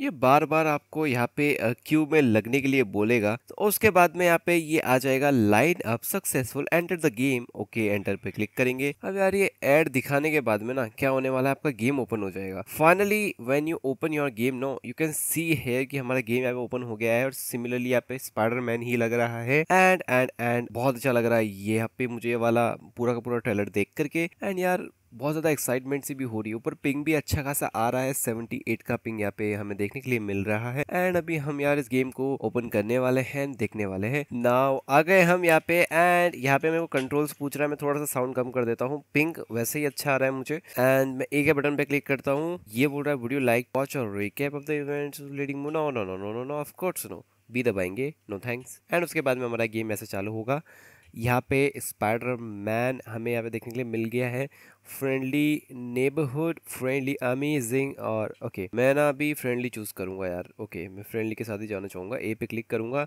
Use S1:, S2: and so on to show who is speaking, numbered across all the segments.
S1: ये बार बार आपको यहाँ पे क्यू में लगने के लिए बोलेगा तो उसके बाद में यहाँ पे ये आ जाएगा line up successful enter the game okay enter पे क्लिक करेंगे अब यार ये एड दिखाने के बाद में ना क्या होने वाला है आपका गेम ओपन हो जाएगा finally when you open your game now you can see है कि हमारा गेम यहाँ पे ओपन हो गया है और सिमिलरली यहाँ पे स्पाइडर मैन ही लग रहा है एंड एंड एंड बहुत अच्छा लग रहा है ये यहाँ पे मुझे वाला पूरा का पूरा ट्रेलर देख करके एंड यार बहुत ज़्यादा एक्साइटमेंट सी भी हो रही है ऊपर पिंग भी अच्छा खासा आ रहा है 78 का पिंग यहाँ पे हमें देखने के लिए मिल रहा है एंड अभी हम यार इस गेम को ओपन करने वाले हैं देखने वाले हैं नाव आ गए हम यहाँ पे एंड यहाँ पे मेरे को कंट्रोल्स पूछ रहा है मैं थोड़ा सा साउंड कम कर देता हूँ पिंक वैसे ही अच्छा आ रहा है मुझे एंड मैं एक बटन पे क्लिक करता हूँ ये बोल रहा है वीडियो लाइक वॉच और recap of the event leading no no no no no no of course no B दबाएंगे नो थैंक्स एंड उसके बाद में हमारा गेम ऐसे चालू होगा यहाँ पे स्पाइडर मैन हमें यहाँ पे देखने के लिए मिल गया है फ्रेंडली नेबरहुड फ्रेंडली अमेजिंग और ओके मैं ना अभी फ्रेंडली चूज़ करूँगा यार ओके मैं फ्रेंडली के साथ ही जाना चाहूँगा ए पे क्लिक करूँगा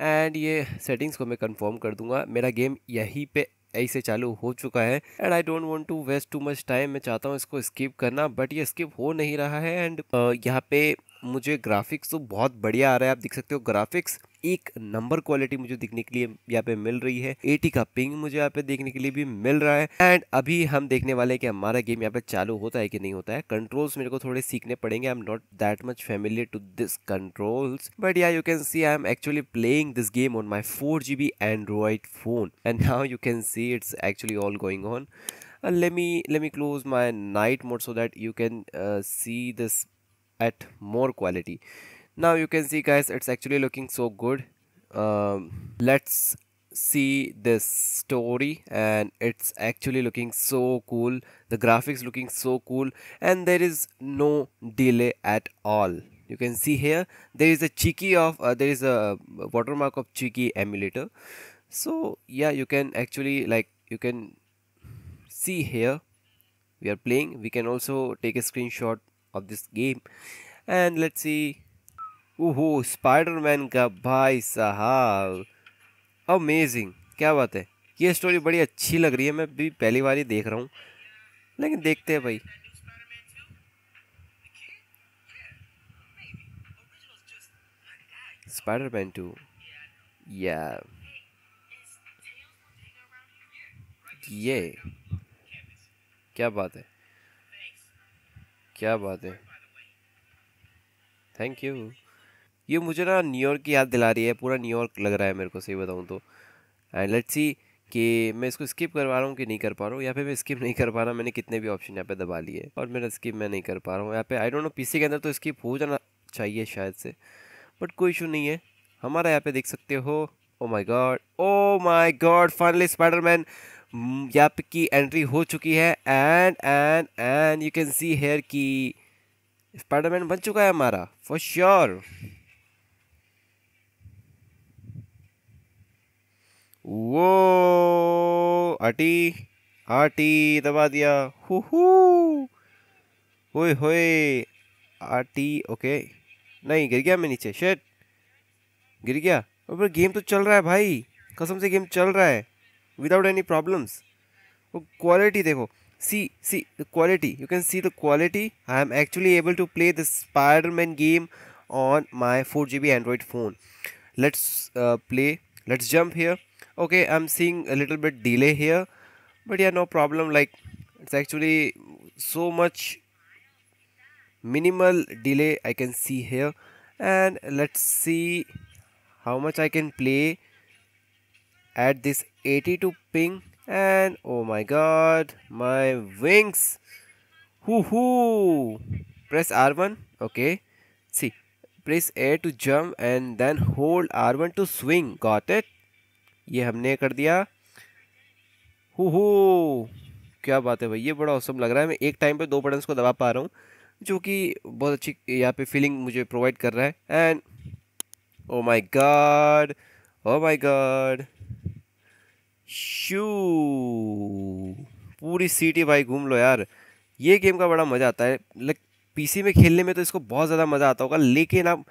S1: एंड ये सेटिंग्स को मैं कंफर्म कर दूँगा मेरा गेम यहीं पे ऐसे चालू हो चुका है and I don't want to waste too much time मैं चाहता हूँ इसको स्किप करना बट ये स्किप हो नहीं रहा है एंड uh, यहाँ पे मुझे ग्राफिक्स तो बहुत बढ़िया आ रहा है आप देख सकते हो ग्राफिक्स एक नंबर क्वालिटी मुझे दिखने के लिए यहाँ पे मिल रही है 80 का पिंग मुझे यहाँ पे देखने के लिए भी मिल रहा है एंड अभी हम देखने वाले हैं कि हमारा गेम यहाँ पे चालू होता है कि नहीं होता है कंट्रोल्स मेरे को थोड़े सीखने पड़ेंगे I am not that much familiar to this controls but yeah you can see I am actually playing this game on my four G B Android phone and now you can see it's actually all going on let me let me close my night mode so that you can see this at more quality now you can see guys it's actually looking so good um, let's see this story and it's actually looking so cool the graphics looking so cool and there is no delay at all you can see here there is a cheeky of uh, there is a uh, watermark of cheeky emulator so yeah you can actually like you can see here we are playing we can also take a screenshot of this game and let's see ओहो Spiderman का भाई साहब amazing क्या बात है ये story बड़ी अच्छी लग रही है मैं भी पहली बार ही देख रहा हूँ लेकिन देखते हैं भाई स्पाइडरमैन टू या ये क्या बात है क्या बात है थैंक यू ये मुझे ना न्यूयॉर्क की याद दिला रही है पूरा न्यूयॉर्क लग रहा है मेरे को सही बताऊँ तो एंड लेट्स सी कि मैं इसको स्किप करवा रहा हूँ कि नहीं कर पा रहा हूँ या फिर मैं स्किप नहीं कर पा रहा मैंने कितने भी ऑप्शन यहाँ पे दबा लिए और मेरा स्किप मैं नहीं कर पा रहा हूँ यहाँ पे आई डोंट नो पीसी के अंदर तो स्किप हो जाना चाहिए शायद से बट कोई इशू नहीं है हमारा यहाँ पे देख सकते हो oh my god oh my god finally Spiderman yup की एंट्री हो चुकी है and and and you can see here की स्पाइडरमैन बन चुका है हमारा फॉर श्योर वो आटी आटी दबा दिया हो होए होए आटी ओके नहीं गिर गया मैं नीचे शेट गिर गया और गेम तो चल रहा है भाई कसम से गेम चल रहा है without any problems oh, quality देखो see see the quality you can see the quality I am actually able to play the Spider-Man game on my 4GB Android phone let's uh, play let's jump here okay I'm seeing a little bit delay here but yeah no problem like it's actually so much minimal delay I can see here and let's see how much I can play at this 82 ping and oh my god my wings hoo hoo press r1 okay see press a to jump and then hold r1 to swing got it ये हमने कर दिया हो हो क्या बात है भाई ये बड़ा औसम लग रहा है मैं एक टाइम पे दो बटन्स को दबा पा रहा हूँ जो कि बहुत अच्छी यहाँ पे फीलिंग मुझे प्रोवाइड कर रहा है and oh my god oh my god शू पूरी सिटी भाई घूम लो यार ये गेम का बड़ा मज़ा आता है लाइक पीसी में खेलने में तो इसको बहुत ज़्यादा मज़ा आता होगा लेकिन आप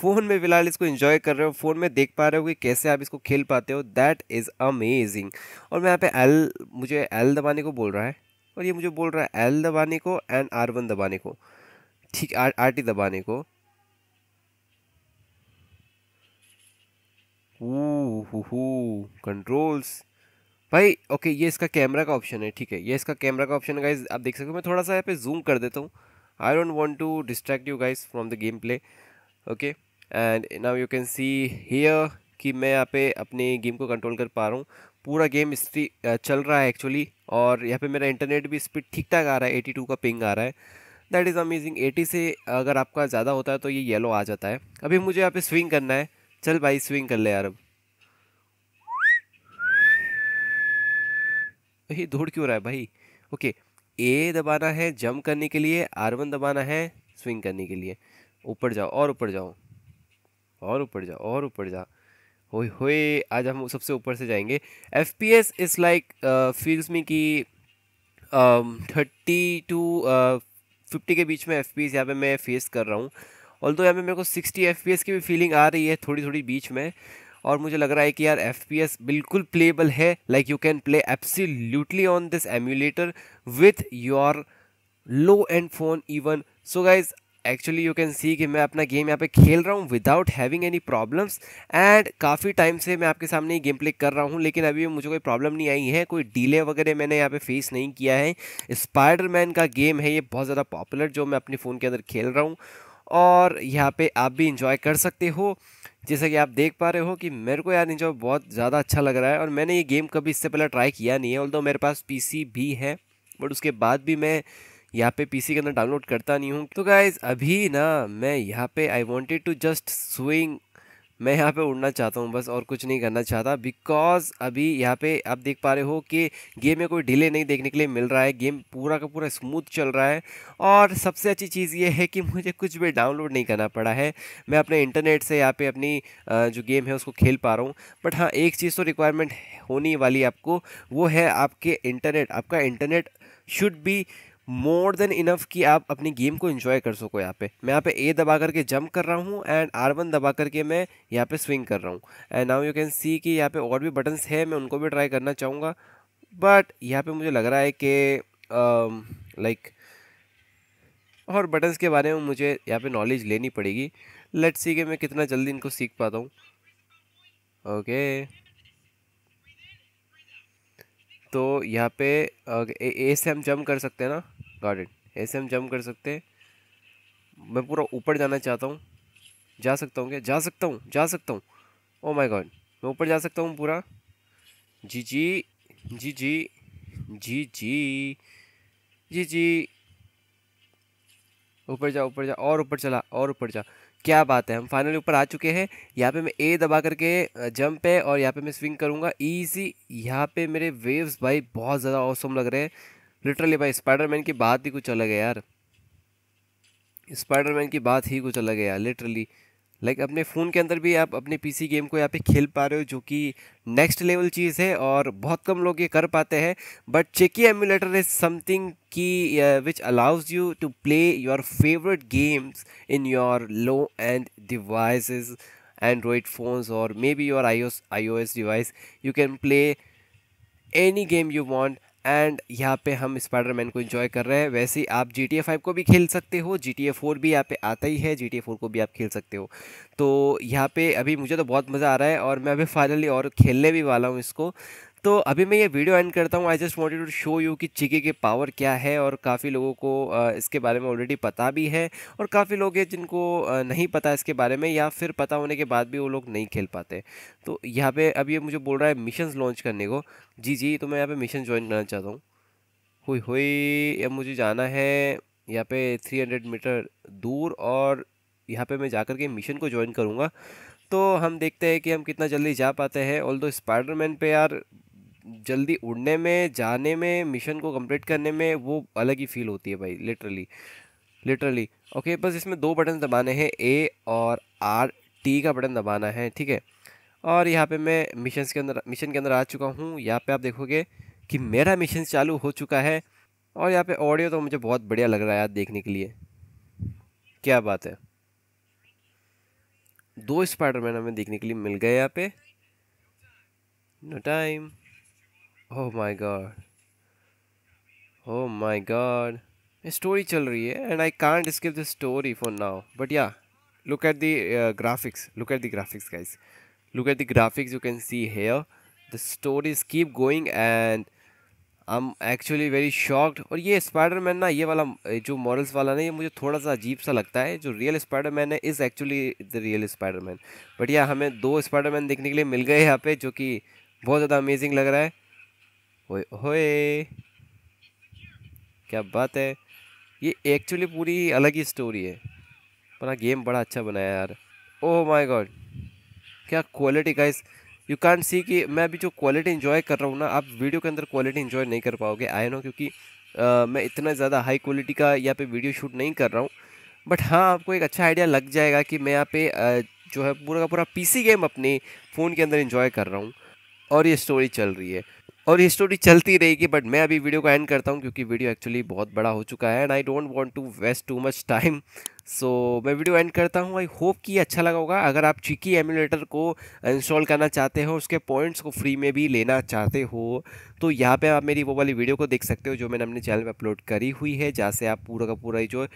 S1: फ़ोन में फ़िलहाल इसको इन्जॉय कर रहे हो फ़ोन में देख पा रहे हो कि कैसे आप इसको खेल पाते हो दैट इज़ अमेजिंग और मैं यहाँ पे एल मुझे एल दबाने को बोल रहा है और ये मुझे बोल रहा है एल दबाने को एंड आर वन दबाने को ठीक आर आर टी दबाने को कंट्रोल्स भाई ओके ये इसका कैमरा का ऑप्शन है ठीक है ये इसका कैमरा का ऑप्शन है गाइज आप देख सकते हो मैं थोड़ा सा यहाँ पे जूम कर देता हूँ I don't want to distract you guys from the game play okay and now you can see here कि मैं यहाँ पे अपने गेम को कंट्रोल कर पा रहा हूँ पूरा गेम चल रहा है एक्चुअली और यहाँ पे मेरा इंटरनेट भी स्पीड ठीक ठाक आ रहा है 82 का पिंग आ रहा है दैट इज़ अमेजिंग 80 से अगर आपका ज़्यादा होता है तो ये येलो आ जाता है अभी मुझे यहाँ पे स्विंग करना है चल भाई स्विंग कर ले यार अब भाई दौड़ क्यों रहा है भाई ओके ए दबाना है जंप करने के लिए आर वन दबाना है स्विंग करने के लिए ऊपर जाओ और ऊपर जाओ और ऊपर जाओ और ऊपर जाओ होए होए आज हम सबसे ऊपर से जाएंगे F P S is like feels में कि थर्टी टू फिफ्टी के बीच में एफ पी एस यहाँ पर मैं फेस कर रहा हूँ ऑल तो यहाँ पे मेरे को सिक्सटी एफ पी एस की भी फीलिंग आ रही है थोड़ी थोड़ी बीच में और मुझे लग रहा है कि यार एफ बिल्कुल प्लेबल है like you can play absolutely on this emulator with your low end phone even so guys actually you can see कि मैं अपना गेम यहाँ पे खेल रहा हूँ without having any problems and काफ़ी टाइम से मैं आपके सामने ही गेम प्ले कर रहा हूँ लेकिन अभी मुझे कोई प्रॉब्लम नहीं आई है कोई डिले वगैरह मैंने यहाँ पे फेस नहीं किया है स्पाइडरमैन का गेम है ये बहुत ज़्यादा पॉपुलर जो मैं अपने फ़ोन के अंदर खेल रहा हूँ और यहाँ पे आप भी इंजॉय कर सकते हो जैसा कि आप देख पा रहे हो कि मेरे को यार इंजॉय बहुत ज़्यादा अच्छा लग रहा है और मैंने ये गेम कभी इससे पहले ट्राई किया नहीं है ऑल मेरे पास पी भी है बट उसके बाद भी मैं यहाँ पे पीसी के अंदर डाउनलोड करता नहीं हूँ तो गाइज अभी ना मैं यहाँ पे I wanted to just swing मैं यहाँ पे उड़ना चाहता हूँ बस और कुछ नहीं करना चाहता बिकॉज अभी यहाँ पे आप देख पा रहे हो कि गेम में कोई डिले नहीं देखने के लिए मिल रहा है गेम पूरा का पूरा स्मूथ चल रहा है और सबसे अच्छी चीज़ ये है कि मुझे कुछ भी डाउनलोड नहीं करना पड़ा है मैं अपने इंटरनेट से यहाँ पे अपनी जो गेम है उसको खेल पा रहा हूँ बट हाँ एक चीज़ तो रिक्वायरमेंट होनी वाली आपको वो है आपके इंटरनेट आपका internet should be more than enough कि आप अपनी गेम को इन्जॉय कर सको यहाँ पे मैं यहाँ पे ए दबा करके जंप कर रहा हूँ एंड आर वन दबा करके मैं यहाँ पे स्विंग कर रहा हूँ and now you can see कि यहाँ पे और भी बटन्स है मैं उनको भी ट्राई करना चाहूँगा बट यहाँ पे मुझे लग रहा है कि लाइक um, uh, like, और बटन्स के बारे में मुझे यहाँ पे नॉलेज लेनी पड़ेगी लेट्स सी कि मैं कितना जल्दी इनको सीख पाता हूँ ओके okay. तो यहाँ पे ए, से हम जम कर सकते हैं ना गार्डन इट ऐसे हम जंप कर सकते हैं मैं पूरा ऊपर जाना चाहता हूँ जा सकता हूँ क्या जा सकता हूँ जा सकता हूँ ओ माय गॉड मैं ऊपर जा सकता हूँ पूरा जी जी जी जी जी जी जी जी ऊपर जा ऊपर जा और ऊपर चला और ऊपर जा क्या बात है हम फाइनली ऊपर आ चुके हैं यहाँ पे मैं ए दबा करके जंप है और यहाँ पे मैं स्विंग करूँगा ईजी यहाँ पे मेरे वेव्स भाई बहुत ज़्यादा औसम लग रहे हैं लिटरली भाई स्पाइडरमैन की बात ही कुछ अलग है यार स्पाइडरमैन की बात ही कुछ अलग है यार लिटरली लाइक अपने फ़ोन के अंदर भी आप अपने पीसी गेम को यहाँ पे खेल पा रहे हो जो कि नेक्स्ट लेवल चीज़ है और बहुत कम लोग ये कर पाते हैं but Chikii emulator is something की which allows you to play your favourite games in your low end device Android phones और maybe your I O S device you can play any game you want and यहाँ पे हम Spiderman को enjoy कर रहे हैं वैसे ही आप जी टी ए फाइव को भी खेल सकते हो जी टी ए फोर भी यहाँ पे आता ही है जी टी ए फोर को भी आप खेल सकते हो तो यहाँ पे अभी मुझे तो बहुत मज़ा आ रहा है और मैं अभी फाइनली और खेलने भी वाला हूँ इसको तो अभी मैं ये वीडियो एंड करता हूँ I just wanted to show you कि चिकी के पावर क्या है और काफ़ी लोगों को इसके बारे में ऑलरेडी पता भी है और काफ़ी लोग हैं जिनको नहीं पता इसके बारे में या फिर पता होने के बाद भी वो लोग नहीं खेल पाते तो यहाँ पे अब ये मुझे बोल रहा है मिशन लॉन्च करने को जी जी तो मैं यहाँ पर मिशन ज्वाइन करना चाहता हूँ हुई हुई अब मुझे जाना है यहाँ पे थ्री मीटर दूर और यहाँ पर मैं जा के मिशन को ज्वाइन करूँगा तो हम देखते हैं कि हम कितना जल्दी जा पाते हैं ऑल दो स्पाइडरमैन पे यार जल्दी उड़ने में जाने में मिशन को कंप्लीट करने में वो अलग ही फील होती है भाई लिटरली लिटरली ओके बस इसमें दो बटन दबाने हैं ए और आर टी का बटन दबाना है ठीक है और यहाँ पे मैं मिशन के अंदर मिशन के अंदर आ चुका हूँ यहाँ पे आप देखोगे कि मेरा मिशन चालू हो चुका है और यहाँ पे ऑडियो तो मुझे बहुत बढ़िया लग रहा है यार देखने के लिए क्या बात है दो स्पाइडरमैन हमें देखने के लिए मिल गए यहाँ पे no time oh my god oh my god story चल रही है and I can't skip the story for now but yeah look at the graphics look at at the graphics look look at you can see can the story is keep going and I am actually very shocked और ये spider man ना ये वाला जो models वाला ना ये मुझे थोड़ा सा अजीब सा लगता है जो रियल स्पाइडर मैन है is actually the real Spider Man but yeah हमें दो स्पाइडर मैन देखने के लिए मिल गए यहाँ पे जो कि बहुत ज़्यादा अमेजिंग लग रहा है ओए ओए क्या बात है ये एक्चुअली पूरी अलग ही स्टोरी है पर गेम हाँ, बड़ा अच्छा बनाया यार ओह माय गॉड क्या quality guys you can see कि मैं अभी जो क्वालिटी इन्जॉय कर रहा हूँ ना आप वीडियो के अंदर क्वालिटी इन्जॉय नहीं कर पाओगे आई नो क्योंकि आ, मैं इतना ज़्यादा हाई क्वालिटी का यहाँ पे वीडियो शूट नहीं कर रहा हूँ बट हाँ आपको एक अच्छा आइडिया लग जाएगा कि मैं यहाँ पे आ, जो है पूरा का पूरा पीसी गेम अपने फ़ोन के अंदर इन्जॉय कर रहा हूँ और ये स्टोरी चल रही है और ये स्टोरी चलती रहेगी बट मैं अभी वीडियो को एंड करता हूँ क्योंकि वीडियो एक्चुअली बहुत बड़ा हो चुका है and I don't want to waste too much time so so, मैं वीडियो एंड करता हूँ आई होप कि अच्छा लगा होगा अगर आप चिकी एम्यूलेटर को इंस्टॉल करना चाहते हो उसके पॉइंट्स को फ्री में भी लेना चाहते हो तो यहाँ पे आप मेरी वो वाली वीडियो को देख सकते हो जो मैंने अपने चैनल पे अपलोड करी हुई है जहाँ से आप पूरा का पूरा जो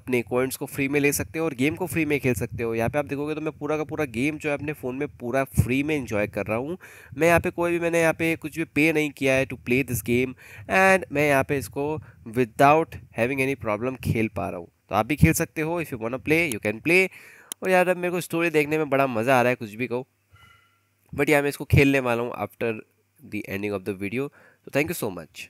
S1: अपने कॉइंट्स को फ्री में ले सकते हो और गेम को फ्री में खेल सकते हो यहाँ पे आप देखोगे तो मैं पूरा का पूरा गेम जो है अपने फ़ोन में पूरा फ्री में इंजॉय कर रहा हूँ मैं यहाँ पे कोई भी मैंने यहाँ पे कुछ भी पे नहीं किया है to play this game and मैं यहाँ पे इसको विदाउट हैविंग एनी प्रॉब्लम खेल पा रहा हूँ तो आप भी खेल सकते हो if you want play you can play और यार अब मेरे को स्टोरी देखने में बड़ा मज़ा आ रहा है कुछ भी कहो बट यार मैं इसको खेलने वाला हूँ after the ending of the video तो थैंक यू सो मच